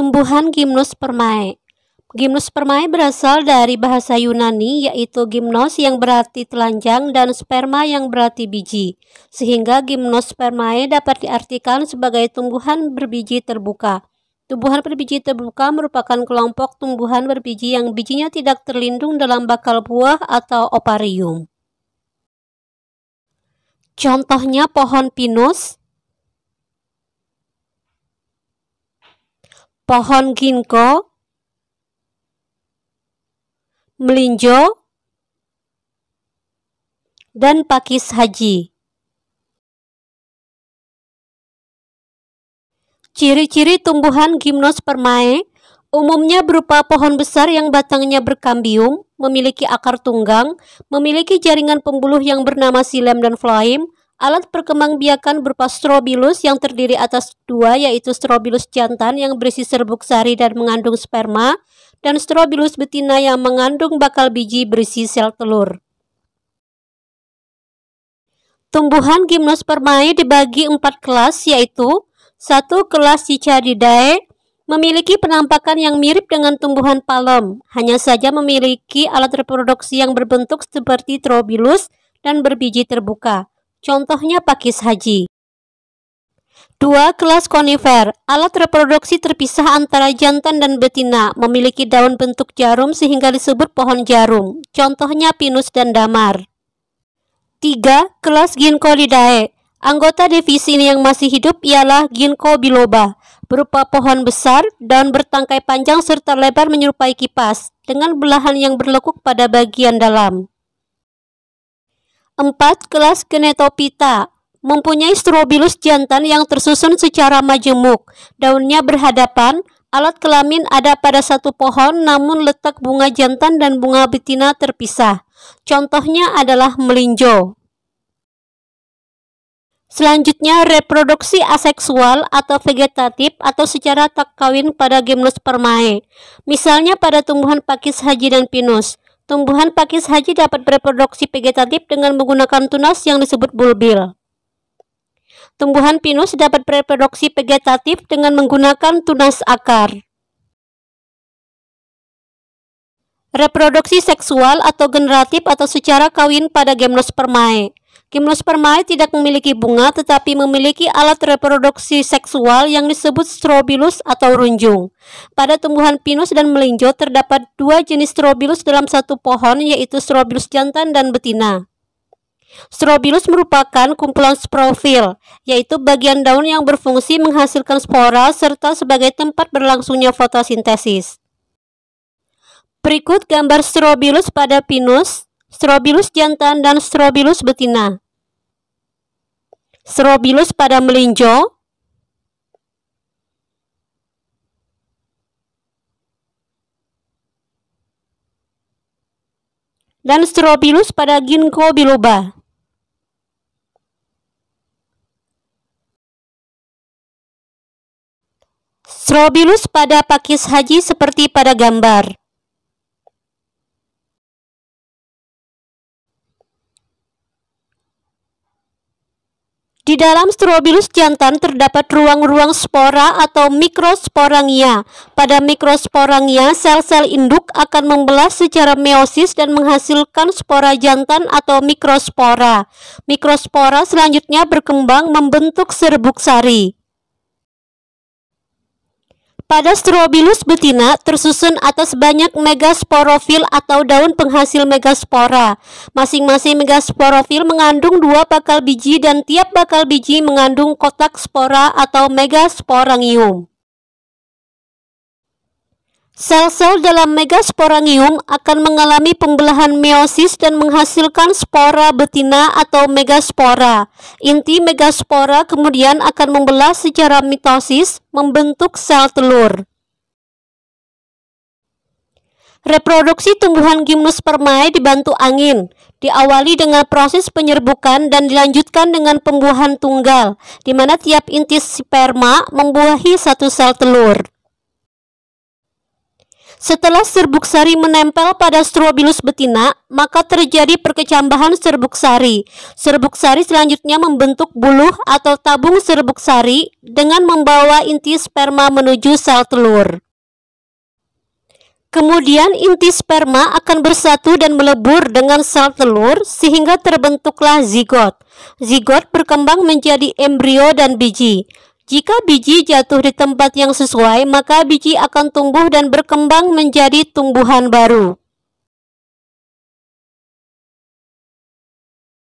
tumbuhan Gymnospermae. Gymnospermae berasal dari bahasa Yunani yaitu gymnos yang berarti telanjang dan sperma yang berarti biji. Sehingga Gymnospermae dapat diartikan sebagai tumbuhan berbiji terbuka. Tumbuhan berbiji terbuka merupakan kelompok tumbuhan berbiji yang bijinya tidak terlindung dalam bakal buah atau oparium. Contohnya pohon pinus, pohon ginkgo, melinjo, dan pakis haji. Ciri-ciri tumbuhan gimnospermae umumnya berupa pohon besar yang batangnya berkambium, memiliki akar tunggang, memiliki jaringan pembuluh yang bernama silem dan floem, Alat perkembangbiakan berupa strobilus yang terdiri atas dua yaitu strobilus jantan yang berisi serbuk sari dan mengandung sperma dan strobilus betina yang mengandung bakal biji berisi sel telur. Tumbuhan gimnospermae dibagi empat kelas yaitu satu kelas Cicadidae memiliki penampakan yang mirip dengan tumbuhan palem, hanya saja memiliki alat reproduksi yang berbentuk seperti trobilus dan berbiji terbuka contohnya pakis haji. 2. Kelas konifer. Alat reproduksi terpisah antara jantan dan betina, memiliki daun bentuk jarum sehingga disebut pohon jarum, contohnya pinus dan damar. 3. Kelas Ginkgolidae. Anggota divisi ini yang masih hidup ialah ginkgo biloba, berupa pohon besar, daun bertangkai panjang serta lebar menyerupai kipas, dengan belahan yang berlekuk pada bagian dalam. 4. Kelas Genetopita mempunyai strobilus jantan yang tersusun secara majemuk. Daunnya berhadapan, alat kelamin ada pada satu pohon namun letak bunga jantan dan bunga betina terpisah. Contohnya adalah melinjo. Selanjutnya, reproduksi aseksual atau vegetatif atau secara tak kawin pada Gymnospermae. Misalnya pada tumbuhan pakis haji dan pinus. Tumbuhan pakis haji dapat bereproduksi vegetatif dengan menggunakan tunas yang disebut bulbil. Tumbuhan pinus dapat bereproduksi vegetatif dengan menggunakan tunas akar. Reproduksi seksual atau generatif atau secara kawin pada Gymnospermae. Gymnospermae tidak memiliki bunga tetapi memiliki alat reproduksi seksual yang disebut strobilus atau runjung. Pada tumbuhan pinus dan melinjo terdapat dua jenis strobilus dalam satu pohon yaitu strobilus jantan dan betina. Strobilus merupakan kumpulan sprofil, yaitu bagian daun yang berfungsi menghasilkan spora serta sebagai tempat berlangsungnya fotosintesis. Berikut gambar strobilus pada pinus, strobilus jantan, dan strobilus betina. Strobilus pada melinjo, dan strobilus pada ginkgo biloba. Strobilus pada pakis haji seperti pada gambar. Di dalam Strobilus jantan terdapat ruang-ruang spora atau mikrosporangia. Pada mikrosporangia, sel-sel induk akan membelah secara meiosis dan menghasilkan spora jantan atau mikrospora. Mikrospora selanjutnya berkembang membentuk serbuk sari. Pada Strobilus betina tersusun atas banyak megasporofil atau daun penghasil megaspora. Masing-masing megasporofil mengandung dua bakal biji dan tiap bakal biji mengandung kotak spora atau megasporangium. Sel-sel dalam megasporangium akan mengalami pembelahan meiosis dan menghasilkan spora betina atau megaspora. Inti megaspora kemudian akan membelah secara mitosis membentuk sel telur. Reproduksi tumbuhan gimnospermae dibantu angin, diawali dengan proses penyerbukan dan dilanjutkan dengan pembuahan tunggal, di mana tiap inti sperma membuahi satu sel telur. Setelah serbuk sari menempel pada strobilus betina, maka terjadi perkecambahan serbuk sari. Serbuk sari selanjutnya membentuk buluh atau tabung serbuk sari dengan membawa inti sperma menuju sel telur. Kemudian inti sperma akan bersatu dan melebur dengan sel telur sehingga terbentuklah zigot. Zigot berkembang menjadi embrio dan biji. Jika biji jatuh di tempat yang sesuai, maka biji akan tumbuh dan berkembang menjadi tumbuhan baru.